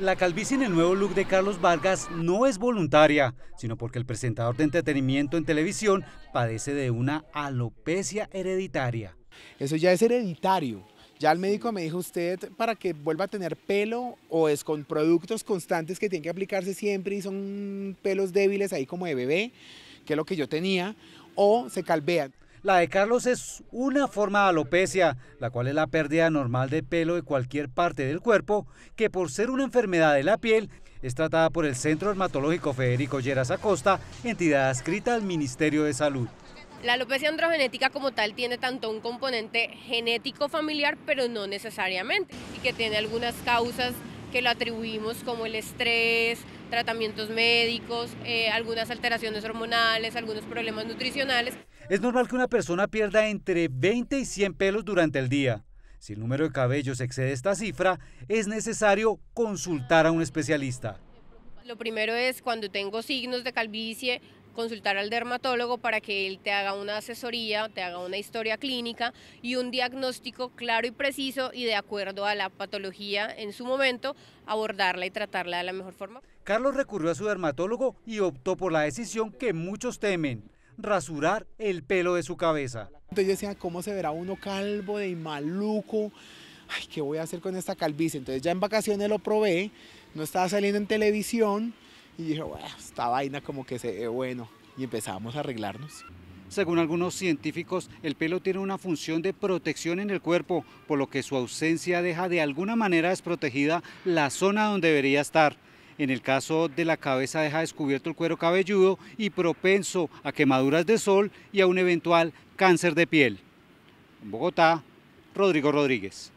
La calvicie en el nuevo look de Carlos Vargas no es voluntaria, sino porque el presentador de entretenimiento en televisión padece de una alopecia hereditaria. Eso ya es hereditario. Ya el médico me dijo usted para que vuelva a tener pelo o es con productos constantes que tienen que aplicarse siempre y son pelos débiles ahí como de bebé, que es lo que yo tenía, o se calvean. La de Carlos es una forma de alopecia, la cual es la pérdida normal de pelo de cualquier parte del cuerpo, que por ser una enfermedad de la piel es tratada por el Centro Hermatológico Federico Lleras Acosta, entidad adscrita al Ministerio de Salud. La alopecia androgenética como tal tiene tanto un componente genético familiar, pero no necesariamente, y que tiene algunas causas que lo atribuimos como el estrés, tratamientos médicos, eh, algunas alteraciones hormonales, algunos problemas nutricionales. Es normal que una persona pierda entre 20 y 100 pelos durante el día. Si el número de cabellos excede esta cifra, es necesario consultar a un especialista. Lo primero es cuando tengo signos de calvicie, consultar al dermatólogo para que él te haga una asesoría, te haga una historia clínica y un diagnóstico claro y preciso y de acuerdo a la patología en su momento, abordarla y tratarla de la mejor forma. Carlos recurrió a su dermatólogo y optó por la decisión que muchos temen, rasurar el pelo de su cabeza. Entonces decía, ¿cómo se verá uno calvo de maluco? Ay, ¿qué voy a hacer con esta calvicie? Entonces ya en vacaciones lo probé, no estaba saliendo en televisión, y dije, esta vaina como que se bueno. Y empezamos a arreglarnos. Según algunos científicos, el pelo tiene una función de protección en el cuerpo, por lo que su ausencia deja de alguna manera desprotegida la zona donde debería estar. En el caso de la cabeza deja descubierto el cuero cabelludo y propenso a quemaduras de sol y a un eventual cáncer de piel. En Bogotá, Rodrigo Rodríguez.